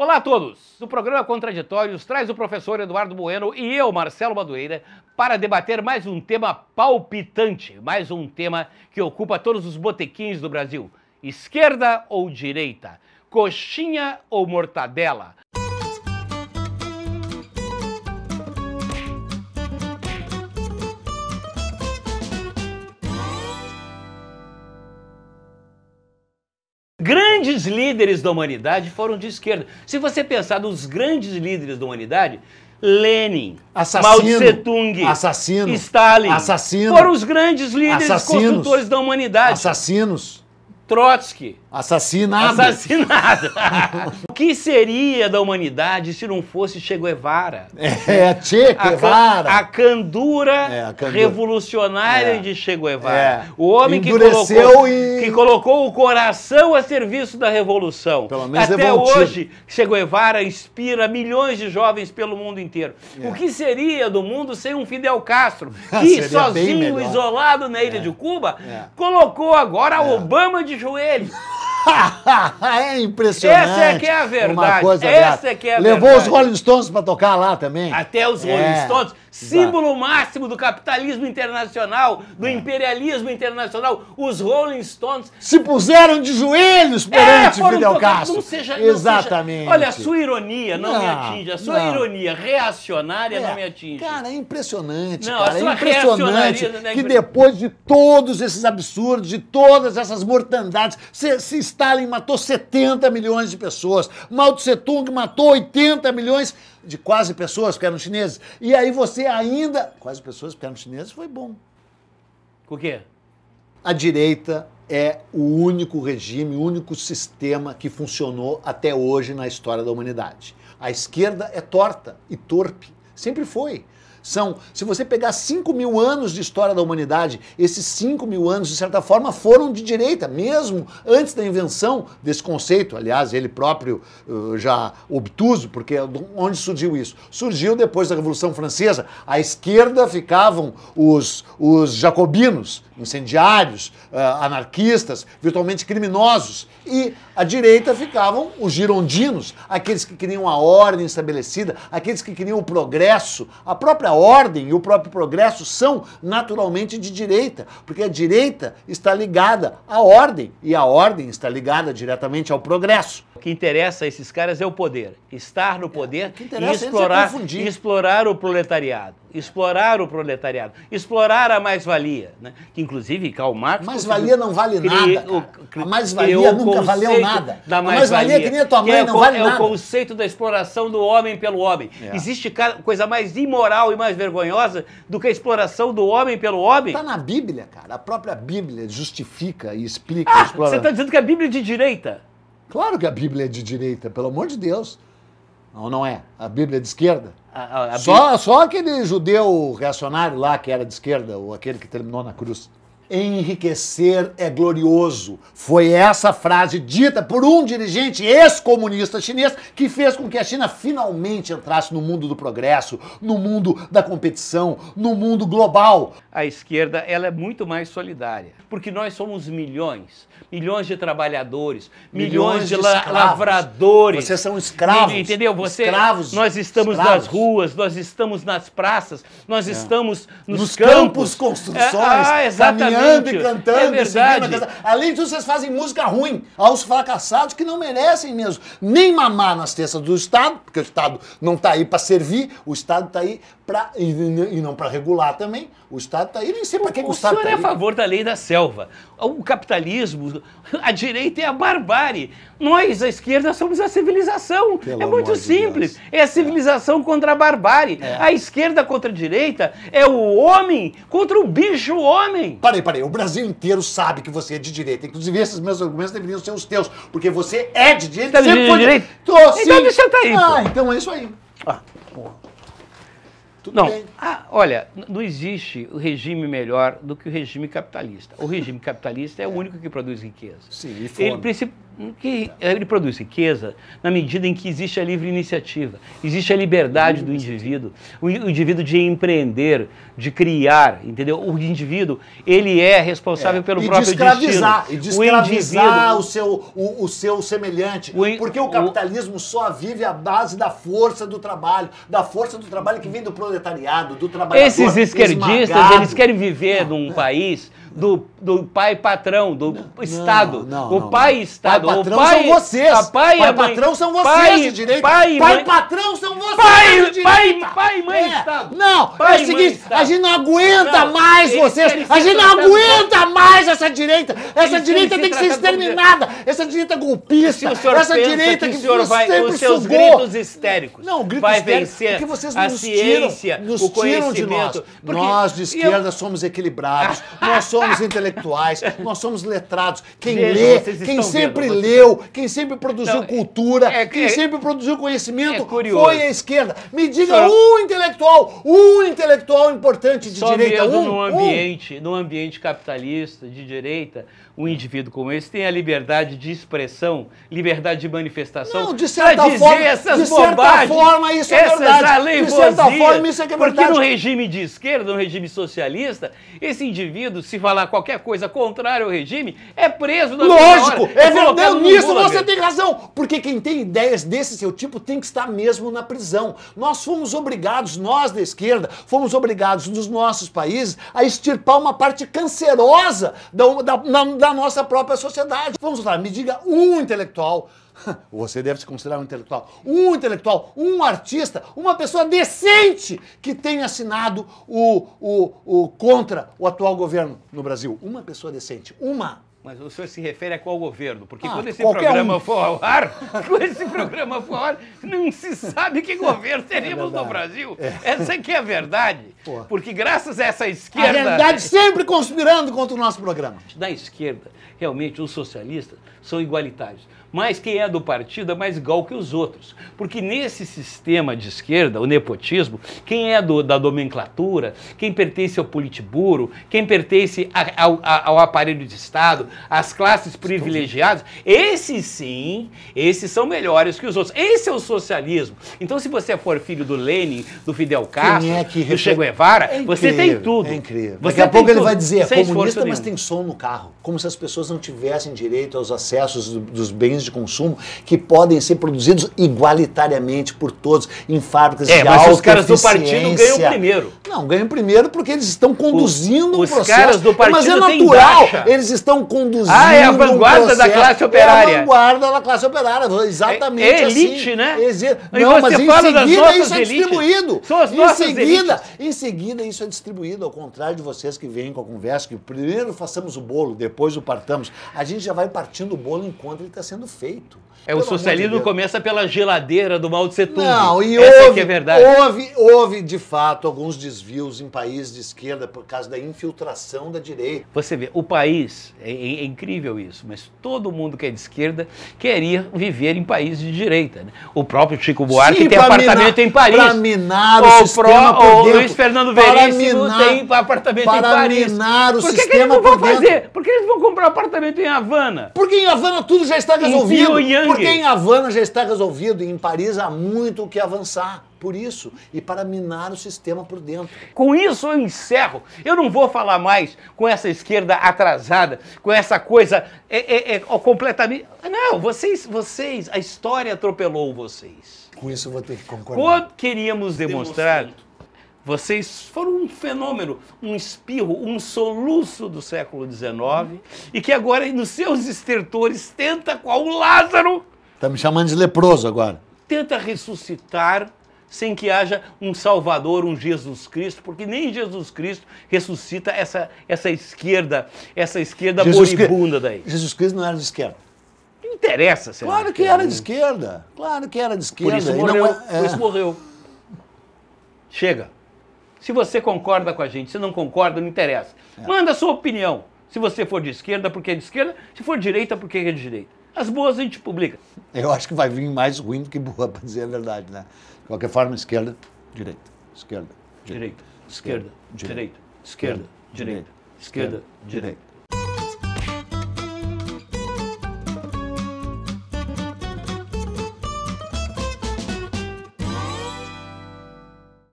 Olá a todos! O programa Contraditórios traz o professor Eduardo Bueno e eu, Marcelo Madureira, para debater mais um tema palpitante, mais um tema que ocupa todos os botequins do Brasil: esquerda ou direita, coxinha ou mortadela. Grandes líderes da humanidade foram de esquerda. Se você pensar nos grandes líderes da humanidade, Lenin, assassino, Mao Tse Tung, Stalin, assassino, foram os grandes líderes assassinos, construtores da humanidade. Assassinos. Trotsky, Assassinado. Assassinado. o que seria da humanidade se não fosse Che Guevara? É, Che Guevara. A, a candura, é, a candura. revolucionária é. de Che Guevara. É. O homem que colocou, e... que colocou, o coração a serviço da revolução. Até hoje, Che Guevara inspira milhões de jovens pelo mundo inteiro. É. O que seria do mundo sem um Fidel Castro, que sozinho, isolado na ilha é. de Cuba, é. colocou agora Obama de joelhos? é impressionante. Essa é que é a verdade. Uma coisa Essa é que é a Levou verdade. os Rolling Stones pra tocar lá também. Até os Rolling é. Stones símbolo máximo do capitalismo internacional, do é. imperialismo internacional, os Rolling Stones. Se puseram de joelhos é, perante é, Fidel Castro. Não seja, não Exatamente. Seja, olha, a sua ironia não, não me atinge, a sua não. ironia reacionária é, não me atinge. Cara, é impressionante, não, cara, é impressionante né? que depois de todos esses absurdos, de todas essas mortandades, se, se Stalin matou 70 milhões de pessoas, Mao Tse Tung matou 80 milhões de quase pessoas, que eram chineses. E aí você ainda. Quase pessoas, que eram chineses, foi bom. O quê? A direita é o único regime, o único sistema que funcionou até hoje na história da humanidade. A esquerda é torta e torpe. Sempre foi. São, se você pegar 5 mil anos de história da humanidade, esses 5 mil anos, de certa forma, foram de direita, mesmo antes da invenção desse conceito. Aliás, ele próprio uh, já obtuso, porque é onde surgiu isso? Surgiu depois da Revolução Francesa. À esquerda ficavam os, os jacobinos, incendiários, ah, anarquistas, virtualmente criminosos. E à direita ficavam os girondinos, aqueles que queriam a ordem estabelecida, aqueles que queriam o progresso. A própria ordem e o próprio progresso são naturalmente de direita, porque a direita está ligada à ordem e a ordem está ligada diretamente ao progresso. O que interessa a esses caras é o poder, estar no é, poder é, e explorar, é explorar o proletariado, explorar o proletariado, explorar a mais-valia, né? que inclusive Karl Marx... Mais-valia não vale nada, a mais-valia nunca valeu nada, mais-valia mais é que nem a tua mãe, é, não vale é nada. É o conceito da exploração do homem pelo homem. É. Existe coisa mais imoral e mais vergonhosa do que a exploração do homem pelo homem? Está na Bíblia, cara, a própria Bíblia justifica e explica ah, a exploração. Você está dizendo que a Bíblia é de direita? Claro que a Bíblia é de direita, pelo amor de Deus. Não, não é. A Bíblia é de esquerda. A, a, a só, só aquele judeu reacionário lá que era de esquerda, ou aquele que terminou na cruz enriquecer é glorioso. Foi essa frase dita por um dirigente ex-comunista chinês que fez com que a China finalmente entrasse no mundo do progresso, no mundo da competição, no mundo global. A esquerda ela é muito mais solidária, porque nós somos milhões, milhões de trabalhadores, milhões, milhões de, de la lavradores. Vocês são escravos. Entendeu? Você, escravos. Nós estamos escravos. nas ruas, nós estamos nas praças, nós é. estamos nos, nos campos, campos construções, é, ah, exatamente cantando, e cantando. É verdade. Além disso, vocês fazem música ruim aos fracassados que não merecem mesmo nem mamar nas testas do Estado, porque o Estado não está aí para servir, o Estado está aí e, não para regular também. O Estado está aí, nem sei para que, o, o Estado está é aí. O senhor é a favor da lei da selva. O capitalismo, a direita é a barbárie. Nós, a esquerda, somos a civilização. Pelo é muito simples. De é a civilização é. contra a barbárie. É. A esquerda contra a direita é o homem contra o bicho homem. Parei, parei. O Brasil inteiro sabe que você é de direita. Inclusive, esses meus argumentos deveriam ser os teus, porque você é de direita. Tá de é direita? Tô, então deixa eu estar tá aí. Ah, então é isso aí. Ah, porra. Tudo não, bem. Ah, olha, não existe o regime melhor do que o regime capitalista. O regime capitalista é, é o único que produz riqueza. Sim, e fome. Ele, que ele produz riqueza na medida em que existe a livre iniciativa, existe a liberdade do indivíduo, o indivíduo de empreender, de criar, entendeu? O indivíduo, ele é responsável é. pelo e próprio de escravizar, destino. E de escravizar o, o seu, o, o, seu semelhante, o in, porque o capitalismo só vive à base da força do trabalho, da força do trabalho que vem do proletariado, do trabalhador Esses esquerdistas, esmagado. eles querem viver num país do do pai patrão, do não, Estado. Não, não, o pai Estado. Pai patrão o pai, são vocês. A pai, pai a mãe, patrão são vocês pai, de direito. Pai, pai mãe, patrão são vocês pai, de Pai, pai mãe é. Estado. Não, é pai, é o seguinte, a gente não aguenta mais vocês. A gente não aguenta mais essa direita. Essa eles direita tem que ser exterminada. Essa direita é golpista. Essa direita que, o senhor vai, sempre os seus sugou. gritos histéricos. Não, gritos vai vencer porque vocês a nos ciência, o tiram de nós. Nós de esquerda somos equilibrados. Nós somos intelectuais intelectuais, nós somos letrados. Quem Veja, lê, quem sempre vendo, leu, quem sempre produziu então, cultura, é, é, quem sempre produziu conhecimento é foi a esquerda. Me diga Só... um intelectual, um intelectual importante de Só direita. Mesmo um, num ambiente, um. num ambiente capitalista de direita, um indivíduo como esse tem a liberdade de expressão, liberdade de manifestação. Não, de certa dizer forma, essas de certa forma isso é verdade. De certa forma isso é é verdade. Porque no regime de esquerda, no regime socialista, esse indivíduo se falar qualquer coisa contrária ao regime é preso na Lógico! Hora, é, é verdade, nisso você tem razão! Porque quem tem ideias desse seu tipo tem que estar mesmo na prisão. Nós fomos obrigados, nós da esquerda, fomos obrigados nos nossos países a extirpar uma parte cancerosa da, da, na, da nossa própria sociedade. Vamos lá, me diga um intelectual Você deve se considerar um intelectual. Um intelectual, um artista, uma pessoa decente que tenha assinado o, o, o contra o atual governo no Brasil. Uma pessoa decente. Uma. Mas o senhor se refere a qual governo? Porque ah, quando esse programa um. for ao ar, quando esse programa for ao ar, não se sabe que é governo teremos é no Brasil. É. Essa que é a verdade. Pô. Porque graças a essa esquerda... A verdade sempre conspirando contra o nosso programa. Da esquerda, realmente, os socialistas são igualitários mas quem é do partido é mais igual que os outros. Porque nesse sistema de esquerda, o nepotismo, quem é do, da nomenclatura, quem pertence ao politburo, quem pertence a, ao, a, ao, aparelho de Estado, às classes privilegiadas, esses sim, esses são melhores que os outros. Esse é o socialismo. Então, se você for filho do Lenin, do Fidel é Castro, é do Che Guevara, é você tem tudo. É incrível. Você Daqui a pouco tudo. ele vai dizer, é comunista, mas nenhum. tem som no carro. Como se as pessoas não tivessem direito aos acessos dos bens bens de consumo que podem ser produzidos igualitariamente por todos em fábricas é, de alta É, mas os caras do partido ganham primeiro. Não, ganham primeiro porque eles estão conduzindo o um processo. Os caras do é, partido Mas é natural, eles estão conduzindo Ah, é a vanguarda um da classe operária. É a vanguarda da classe operária, exatamente é, é assim. elite, assim. né? Exi... Não, mas em seguida isso é distribuído. São as em seguida, elites. em seguida isso é distribuído, ao contrário de vocês que vêm com a conversa que primeiro façamos o bolo, depois o partamos. A gente já vai partindo o bolo enquanto ele está sendo feito é, o socialismo de começa pela geladeira do mal de Tung. Não, e Essa é houve, é verdade. Houve, houve, de fato, alguns desvios em países de esquerda por causa da infiltração da direita. Você vê, o país, é, é, é incrível isso, mas todo mundo que é de esquerda queria viver em países de direita. Né? O próprio Chico Buarque Sim, tem apartamento minar, em Paris. Para minar o, o sistema pro, O Luiz Fernando Veríssimo tem apartamento em Paris. Para minar o por que sistema que eles não vão fazer? Por que eles vão comprar apartamento em Havana? Porque em Havana tudo já está resolvido. Em Pyongyang porque em Havana já está resolvido e em Paris há muito o que avançar. Por isso, e para minar o sistema por dentro. Com isso eu encerro. Eu não vou falar mais com essa esquerda atrasada, com essa coisa é, é, é completamente. Não, vocês, vocês, a história atropelou vocês. Com isso eu vou ter que concordar. Quando queríamos demonstrar. Vocês foram um fenômeno, um espirro, um soluço do século XIX e que agora nos seus estertores tenta, qual o Lázaro... Está me chamando de leproso agora. Tenta ressuscitar sem que haja um Salvador, um Jesus Cristo, porque nem Jesus Cristo ressuscita essa, essa esquerda, essa esquerda Jesus moribunda daí. Jesus Cristo não era de esquerda. Não interessa, senhor? É claro que era de esquerda. Claro que era de esquerda. Por isso morreu. Não, é... Por isso é. morreu. Chega. Se você concorda com a gente, se não concorda, não interessa. É. Manda a sua opinião. Se você for de esquerda, porque é de esquerda. Se for de direita, porque é de direita. As boas a gente publica. Eu acho que vai vir mais ruim do que boa, para dizer a verdade, né? De qualquer forma, esquerda, direita, esquerda, direita, esquerda, direita, esquerda, direita, esquerda, direita.